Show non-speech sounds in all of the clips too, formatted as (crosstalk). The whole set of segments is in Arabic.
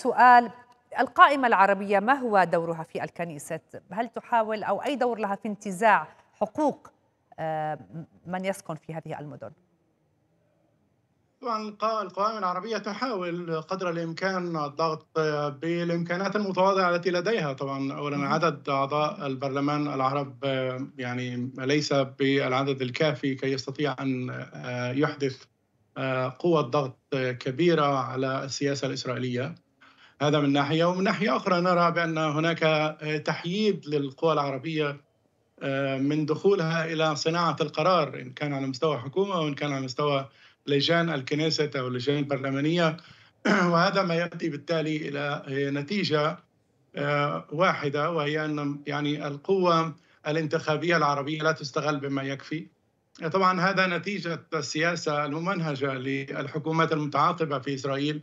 سؤال القائمة العربية ما هو دورها في الكنيسة؟ هل تحاول أو أي دور لها في انتزاع حقوق آه، من يسكن في هذه المدن؟ طبعا القوائم العربية تحاول قدر الإمكان الضغط بالإمكانات المتواضعة التي لديها طبعا أولا عدد أعضاء البرلمان العرب آه، يعني ليس بالعدد الكافي كي يستطيع أن آه، يحدث قوة ضغط كبيرة على السياسة الإسرائيلية هذا من ناحيه ومن ناحيه اخرى نرى بان هناك تحييد للقوى العربيه آه، من دخولها الى صناعه القرار ان كان على مستوى حكومه وان كان على مستوى لجان الكنيسة او اللجان البرلمانيه (clears throat) وهذا ما ياتي بالتالي الى نتيجه آه، واحده وهي ان يعني القوه الانتخابيه العربيه لا تستغل بما يكفي طبعا هذا نتيجه السياسه الممنهجه للحكومات المتعاقبه في اسرائيل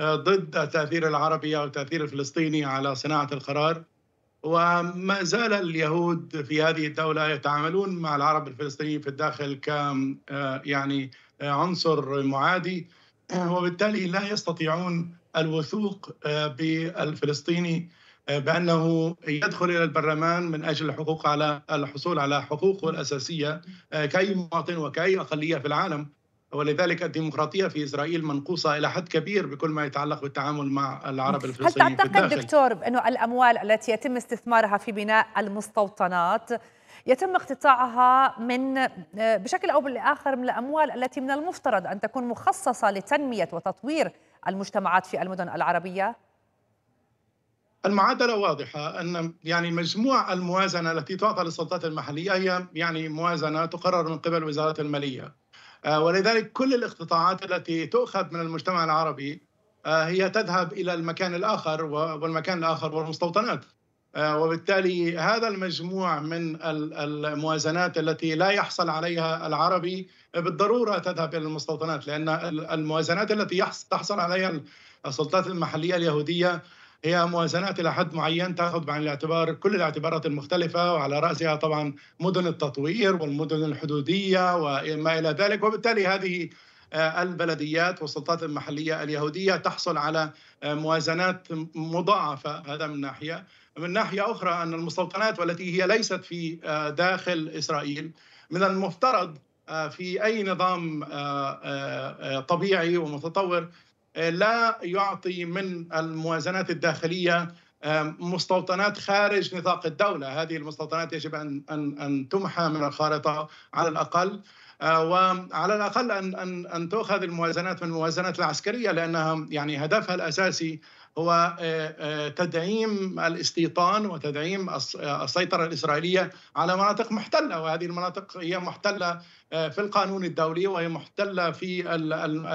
ضد تاثير العربي او تاثير الفلسطيني على صناعه القرار وما زال اليهود في هذه الدوله يتعاملون مع العرب الفلسطينيين في الداخل ك آه، يعني آه، عنصر معادي آه، وبالتالي لا يستطيعون الوثوق بالفلسطيني بانه يدخل الى البرلمان من اجل الحقوق على الحصول على حقوقه الاساسيه كاي مواطن وكاي اقليه في العالم ولذلك الديمقراطيه في اسرائيل منقوصه الى حد كبير بكل ما يتعلق بالتعامل مع العرب الفلسطينيين هل تعتقد دكتور انه الاموال التي يتم استثمارها في بناء المستوطنات يتم اقتطاعها من بشكل او بالاخر من الاموال التي من المفترض ان تكون مخصصه لتنميه وتطوير المجتمعات في المدن العربيه؟ المعادلة واضحة أن يعني مجموع الموازنة التي تعطى للسلطات المحلية هي يعني موازنة تقرر من قبل وزارة المالية آه، ولذلك كل الاقتطاعات التي تؤخذ من المجتمع العربي آه، هي تذهب الى المكان الاخر والمكان الاخر والمستوطنات آه، وبالتالي هذا المجموع من الموازنات التي لا يحصل عليها العربي بالضروره تذهب الى المستوطنات لان الموازنات التي تحصل عليها السلطات المحليه اليهوديه هي موازنات الى حد معين تاخذ بعين الاعتبار كل الاعتبارات المختلفه وعلى راسها طبعا مدن التطوير والمدن الحدوديه وما الى ذلك وبالتالي هذه آه، البلديات والسلطات المحليه اليهوديه تحصل على آه، موازنات مضاعفه هذا من ناحيه من ناحيه اخرى ان المستوطنات والتي هي ليست في آه، داخل اسرائيل من المفترض في اي نظام طبيعي ومتطور آه، لا يعطي من الموازنات الداخليه آه، مستوطنات خارج نطاق الدوله، هذه المستوطنات يجب ان ان ان تمحى من الخارطه على الاقل آه، وعلى الاقل ان ان ان تؤخذ الموازنات من الموازنات العسكريه لانها يعني هدفها الاساسي هو آه، آه، تدعيم الاستيطان وتدعيم آه، السيطرة الإسرائيلية على مناطق محتلة وهذه المناطق هي محتلة في القانون الدولي وهي محتلة في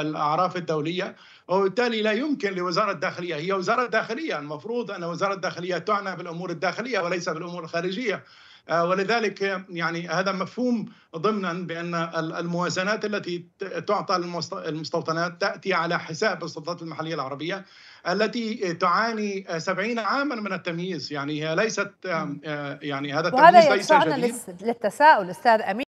الأعراف الدولية وبالتالي لا يمكن لوزارة الداخلية هي وزارة داخلية المفروض أن وزارة الداخلية تعنى بالأمور الداخلية وليس بالأمور الخارجية آه، ولذلك يعني هذا مفهوم ضمنا بان الموازنات التي تعطى للمستوطنات تاتي على حساب السلطات المحليه العربيه التي تعاني 70 عاما من التمييز يعني هي ليست آه، يعني هذا التمييز وهذا يدفعنا للتساؤل استاذ امين